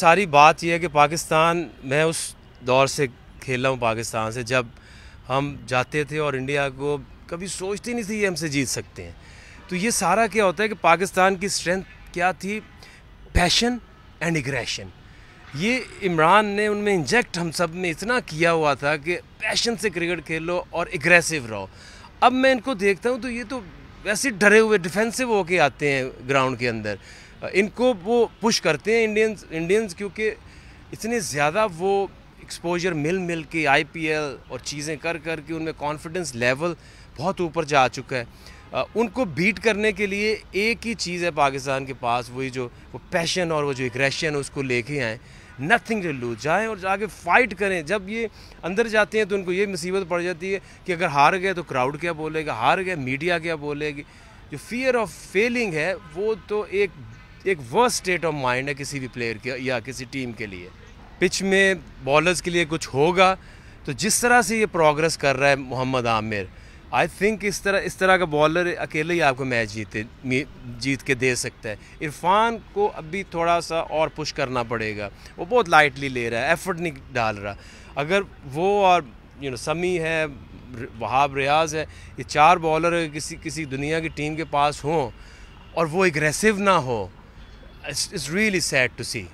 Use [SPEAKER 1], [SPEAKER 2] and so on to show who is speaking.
[SPEAKER 1] सारी बात यह है कि पाकिस्तान मैं उस दौर से खेला हूँ पाकिस्तान से जब हम जाते थे और इंडिया को कभी सोचती नहीं थी ये हमसे जीत सकते हैं तो ये सारा क्या होता है कि पाकिस्तान की स्ट्रेंथ क्या थी पैशन एंड एग्रेशन ये इमरान ने उनमें इंजेक्ट हम सब में इतना किया हुआ था कि पैशन से क्रिकेट खेलो और एग्रेसिव रहो अब मैं इनको देखता हूँ तो ये तो वैसे डरे हुए डिफेंसिव होके आते हैं ग्राउंड के अंदर इनको वो पुश करते हैं इंडियंस इंडियंस क्योंकि इतने ज़्यादा वो एक्सपोजर मिल मिल के आई और चीज़ें कर कर के उनमें कॉन्फिडेंस लेवल बहुत ऊपर जा चुका है उनको बीट करने के लिए एक ही चीज़ है पाकिस्तान के पास वही जो वो पैशन और वो जो एग्रेशन है उसको लेके आएँ नथिंग टू लूज जाएँ और जाके फाइट करें जब ये अंदर जाते हैं तो उनको ये मुसीबत पड़ जाती है कि अगर हार गए तो क्राउड क्या बोलेगा हार गए मीडिया क्या बोलेगी जो फियर ऑफ फेलिंग है वो तो एक एक वर्स्ट स्टेट ऑफ माइंड है किसी भी प्लेयर के या किसी टीम के लिए पिच में बॉलर्स के लिए कुछ होगा तो जिस तरह से ये प्रोग्रेस कर रहा है मोहम्मद आमिर आई थिंक इस तरह इस तरह का बॉलर अकेले ही आपको मैच जीते जीत के दे सकता है इरफान को अभी थोड़ा सा और पुश करना पड़ेगा वो बहुत लाइटली ले रहा है एफर्ट नहीं डाल रहा अगर वो और यू नो समी है वहाब रियाज है ये चार बॉलर किसी किसी दुनिया की टीम के पास हों और वो एग्रेसिव ना हो it's, it's really sad to see.